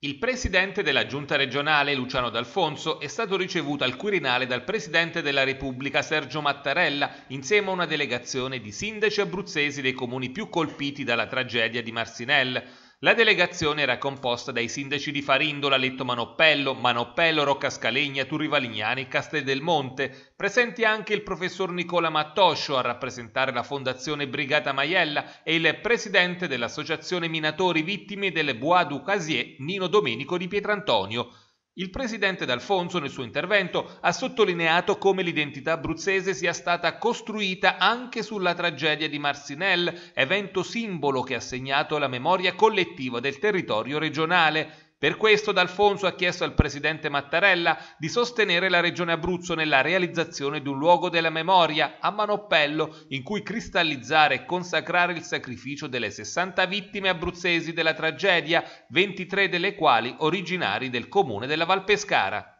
Il presidente della giunta regionale Luciano D'Alfonso è stato ricevuto al Quirinale dal presidente della Repubblica Sergio Mattarella insieme a una delegazione di sindaci abruzzesi dei comuni più colpiti dalla tragedia di Marsinelle. La delegazione era composta dai sindaci di Farindola, Letto Manoppello, Manoppello, Rocca Scalegna, Turri Valignani, Castel del Monte, presenti anche il professor Nicola Mattoscio a rappresentare la Fondazione Brigata Maiella e il presidente dell'Associazione Minatori Vittime delle Bois du Casier, Nino Domenico di Pietrantonio. Il presidente D'Alfonso nel suo intervento ha sottolineato come l'identità abruzzese sia stata costruita anche sulla tragedia di Marcinelle, evento simbolo che ha segnato la memoria collettiva del territorio regionale. Per questo D'Alfonso ha chiesto al presidente Mattarella di sostenere la regione Abruzzo nella realizzazione di un luogo della memoria a Manoppello in cui cristallizzare e consacrare il sacrificio delle 60 vittime abruzzesi della tragedia, 23 delle quali originari del comune della Valpescara.